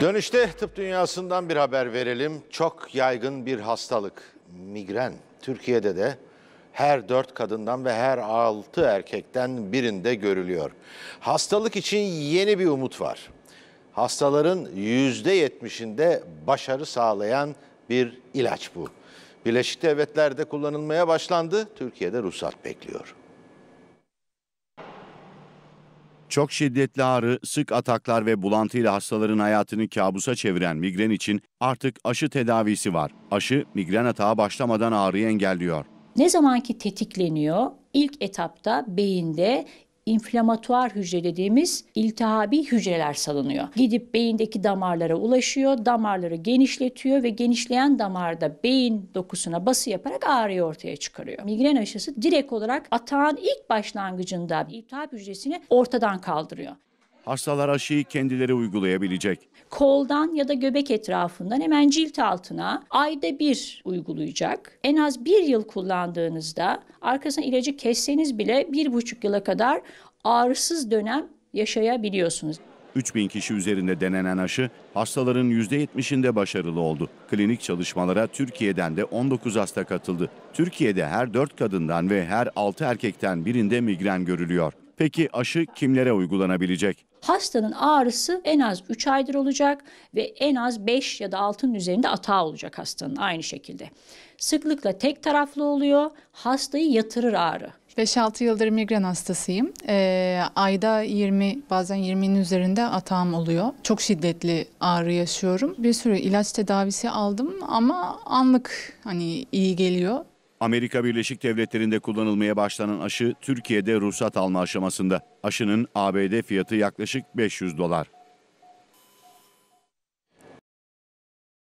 Dönüşte tıp dünyasından bir haber verelim. Çok yaygın bir hastalık migren. Türkiye'de de her dört kadından ve her altı erkekten birinde görülüyor. Hastalık için yeni bir umut var. Hastaların yüzde yetmişinde başarı sağlayan bir ilaç bu. Birleşik Devletler'de kullanılmaya başlandı. Türkiye'de ruhsat bekliyor. Çok şiddetli ağrı, sık ataklar ve bulantıyla hastaların hayatını kabusa çeviren migren için artık aşı tedavisi var. Aşı migren atağa başlamadan ağrıyı engelliyor. Ne zamanki tetikleniyor, ilk etapta beyinde inflamatuar hücre dediğimiz iltihabi hücreler salınıyor. Gidip beyindeki damarlara ulaşıyor, damarları genişletiyor ve genişleyen damarda beyin dokusuna bası yaparak ağrıyı ortaya çıkarıyor. Migren aşısı direkt olarak atağın ilk başlangıcında iltihap hücresini ortadan kaldırıyor hastalar aşıyı kendileri uygulayabilecek. Koldan ya da göbek etrafından hemen cilt altına ayda bir uygulayacak. En az bir yıl kullandığınızda arkasına ilacı kesseniz bile bir buçuk yıla kadar ağrısız dönem yaşayabiliyorsunuz. 3000 kişi üzerinde denenen aşı hastaların %70'inde başarılı oldu. Klinik çalışmalara Türkiye'den de 19 hasta katıldı. Türkiye'de her 4 kadından ve her 6 erkekten birinde migren görülüyor. Peki aşı kimlere uygulanabilecek? Hastanın ağrısı en az 3 aydır olacak ve en az 5 ya da 6'nın üzerinde atağı olacak hastanın aynı şekilde. Sıklıkla tek taraflı oluyor, hastayı yatırır ağrı. 5-6 yıldır migren hastasıyım. Ee, ayda 20 bazen 20'nin üzerinde atağım oluyor. Çok şiddetli ağrı yaşıyorum. Bir sürü ilaç tedavisi aldım ama anlık hani iyi geliyor. Amerika Birleşik Devletleri'nde kullanılmaya başlanan aşı Türkiye'de ruhsat alma aşamasında. Aşının ABD fiyatı yaklaşık 500 dolar.